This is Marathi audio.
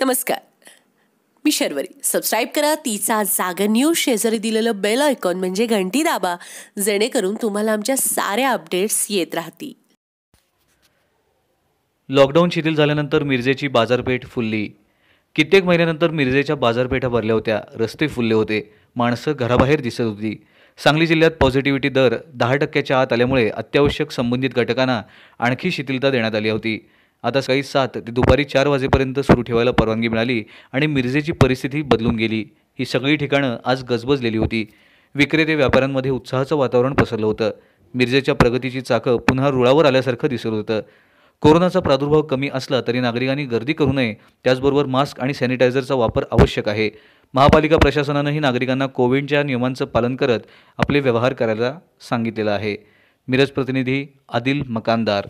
नमस्कार मी शर्वरी सबस्क्राईब करा तिचा जागा न्यूज शेजारी दिलेलं बेल आयकॉन म्हणजे घंटी दाबा जेणेकरून तुम्हाला आमच्या साऱ्या अपडेट्स येत राहतील लॉकडाऊन शिथिल झाल्यानंतर मिरजेची बाजारपेठ फुलली कित्येक महिन्यानंतर मिरजेच्या बाजारपेठा भरल्या होत्या रस्ते फुलले होते माणसं घराबाहेर दिसत होती सांगली जिल्ह्यात पॉझिटिव्हिटी दर दहा टक्क्याच्या आत आल्यामुळे अत्यावश्यक संबंधित घटकांना आणखी शिथिलता देण्यात आली होती आता सकाळी सात ते दुपारी चार वाजेपर्यंत सुरू ठेवायला परवानगी मिळाली आणि मिरजेची परिस्थिती बदलून गेली ही सगळी ठिकाणं आज गजबजलेली होती विक्रेते व्यापाऱ्यांमध्ये उत्साहाचं वातावरण पसरलं होतं मिरजेच्या प्रगतीची चाकं पुन्हा रुळावर आल्यासारखं दिसत होतं कोरोनाचा प्रादुर्भाव कमी असला तरी नागरिकांनी गर्दी करू नये त्याचबरोबर मास्क आणि सॅनिटायझरचा वापर आवश्यक आहे महापालिका प्रशासनानंही नागरिकांना कोविडच्या नियमांचं पालन करत आपले व्यवहार करायला सांगितलेलं आहे मिरज प्रतिनिधी आदिल मकानदार